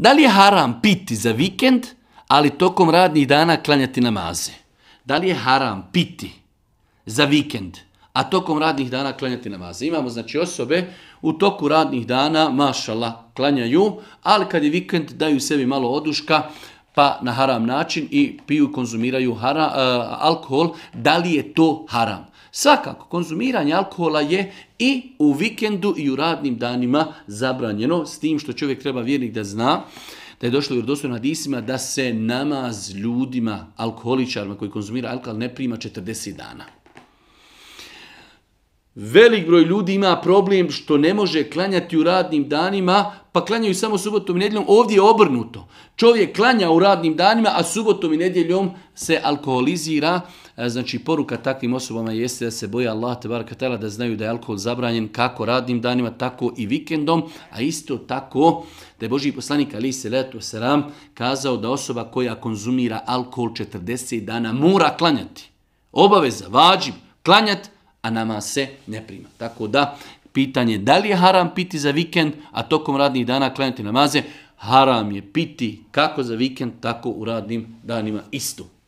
Da li je haram piti za vikend, ali tokom radnih dana klanjati namaze? Da li je haram piti za vikend, a tokom radnih dana klanjati namaze? Imamo znači osobe u toku radnih dana, mašala, klanjaju, ali kad je vikend daju sebi malo oduška, pa na haram način i piju i konzumiraju hara, e, alkohol, da li je to haram? Svakako, konzumiranje alkohola je i u vikendu i u radnim danima zabranjeno, s tim što čovjek treba vjernik da zna da je došlo u rodostojno hadisima da se namaz ljudima, alkoholičarima koji konzumira alkohol ne prima 40 dana. Velik broj ljudi ima problem što ne može klanjati u radnim danima, pa klanjaju samo subotom i nedjeljom. Ovdje je obrnuto. Čovjek klanja u radnim danima, a subotom i nedjeljom se alkoholizira. E, znači, poruka takvim osobama jeste da se boje Allah, da znaju da je alkohol zabranjen kako radnim danima, tako i vikendom, a isto tako da je Boži poslanik Ali Seletu Seram kazao da osoba koja konzumira alkohol 40 dana mora klanjati. Obaveza, vađim, klanjati, a nama se ne prima. Tako da, pitanje da li je haram piti za vikend, a tokom radnih dana klanjati namaze, haram je piti kako za vikend, tako u radnim danima isto.